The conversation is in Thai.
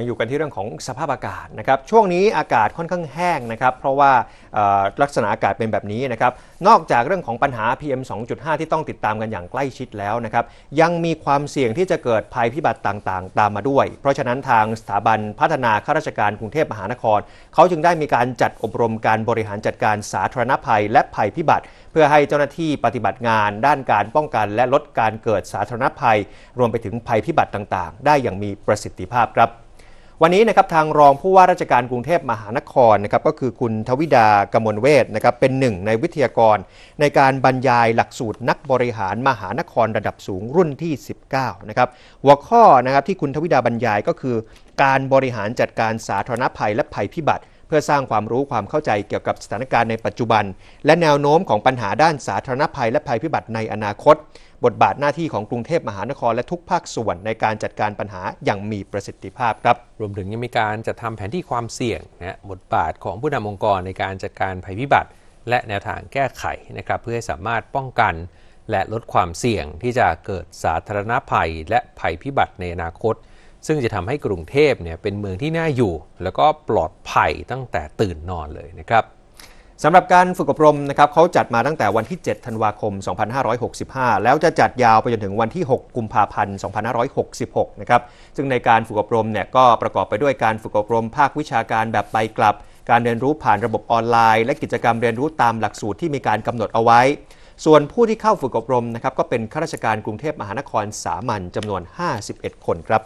ังอยู่กันที่เรื่องของสภาพอากาศนะครับ ช่วงนี้อากาศค่อนข้างแห้งนะครับ เพราะว่าลักษณะอากาศเป็นแบบนี้นะครับ นอกจากเรื่องของปัญหา PM 2.5 ที่ต้องติดตามกันอย่างใกล้ชิดแล้วนะครับ ยังมีความเสี่ยงที่จะเกิดภัยพิบัติต่างๆ ตามมาด้วย เพราะฉะนั้นทางสถาบันพัฒนาข้าราชการกรุงเทพมหานคร เขาจึงได้มีการจัดอบรมการบริหารจัดการสาธารณภัยและภัยพิบัติ เพื่อให้เจ้าหน้าที่ปฏิบัติงาน ด้านการป้องกัน และลดการเกิดสาธารณภัยรวมไปถึงภัยพิบัติต่างๆ ได้อย่างมีประสิทธิภาพครับวันนี้นะครับทางรองผู้ว่าราชการกรุงเทพมหานครนะครับก็คือคุณทวิดากมลเวศนะครับเป็นหนึ่งในวิทยากร ในการบรรยายหลักสูตรนักบริหารมหานครระดับสูงรุ่นที่ 19นะครับหัวข้อนะครับที่คุณทวิดาบรรยายก็คือการบริหารจัดการสาธารณภัยและภัยพิบัติพื่อสร้างความรู้ความเข้าใจเกี่ยวกับสถานการณ์ในปัจจุบัน และแนวโน้มของปัญหาด้านสาธารณภัยและภัยพิบัติในอนาคต บทบาทหน้าที่ของกรุงเทพมหานครและทุกภาคส่วนในการจัดการปัญหาอย่างมีประสิทธิภาพครับรวมถึงยังมีการจัดทำแผนที่ความเสี่ยงนะบทบาทของผู้นำองค์กรในการจัดการภัยพิบัติ และแนวทางแก้ไขนะครับเพื่อให้สามารถป้องกันและลดความเสี่ยงที่จะเกิดสาธารณภัยและภัยพิบัติในอนาคตซึ่งจะทำให้กรุงเทพเนี่ยเป็นเมืองที่น่าอยู่ แล้วก็ปลอดภัยตั้งแต่ตื่นนอนเลยนะครับสำหรับการฝึกอบรมนะครับเขาจัดมาตั้งแต่วันที่ 7 ธันวาคม 2565 แล้วจะจัดยาวไปจนถึงวันที่ 6 กุมภาพันธ์2566นะครับซึ่งในการฝึกอบรมเนี่ยก็ประกอบไปด้วยการฝึกอบรม ภาควิชาการแบบไปกลับ การเรียนรู้ผ่านระบบออนไลน์ และกิจกรรมเรียนรู้ตามหลักสูตรที่มีการกำหนดเอาไว้ ส่วนผู้ที่เข้าฝึกอบรมนะครับก็เป็นข้าราชการกรุงเทพมหานครสามัญจำนวน 51 คนครับ